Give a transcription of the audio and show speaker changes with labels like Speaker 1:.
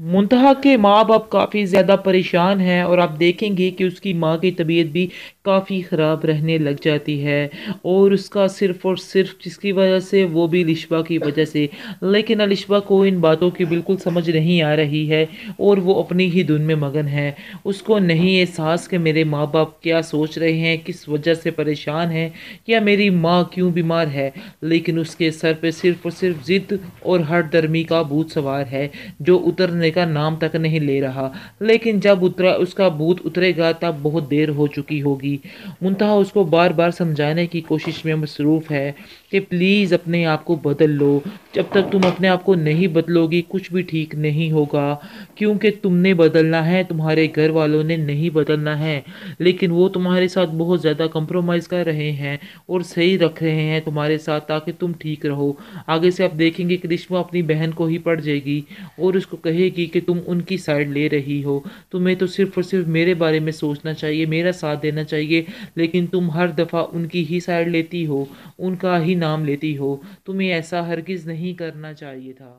Speaker 1: मुंतहा के माँ बाप काफ़ी ज़्यादा परेशान हैं और आप देखेंगे कि उसकी माँ की तबीयत भी काफ़ी ख़राब रहने लग जाती है और उसका सिर्फ़ और सिर्फ जिसकी वजह से वो भी लिशबा की वजह से लेकिन अलिशबा को इन बातों की बिल्कुल समझ नहीं आ रही है और वो अपनी ही धुन में मगन है उसको नहीं एहसास कि मेरे माँ बाप क्या सोच रहे हैं किस वजह से परेशान हैं या मेरी माँ क्यों बीमार है लेकिन उसके सर पर सिर्फ़ और सिर्फ ज़िद्द और हर का भूत सवार है जो उतरने उतरने का नाम तक नहीं ले रहा लेकिन जब उतरा उसका बूथ उतरेगा तब बहुत देर हो चुकी होगी मुंतहा उसको बार बार समझाने की कोशिश में मसरूफ़ है कि प्लीज़ अपने आप को बदल लो जब तक तुम अपने आप को नहीं बदलोगी कुछ भी ठीक नहीं होगा क्योंकि तुमने बदलना है तुम्हारे घर वालों ने नहीं बदलना है लेकिन वो तुम्हारे साथ बहुत ज़्यादा कंप्रोमाइज़ कर रहे हैं और सही रख रहे हैं तुम्हारे साथ ताकि तुम ठीक रहो आगे से आप देखेंगे कि रिश्मा अपनी बहन को ही पड़ जाएगी और उसको कहेगी कि तुम उनकी साइड ले रही हो तुम्हें तो सिर्फ और सिर्फ मेरे बारे में सोचना चाहिए मेरा साथ देना चाहिए लेकिन तुम हर दफ़ा उनकी ही साइड लेती हो उनका ही नाम लेती हो तुम्हें ऐसा हरगिज़ नहीं नहीं करना चाहिए था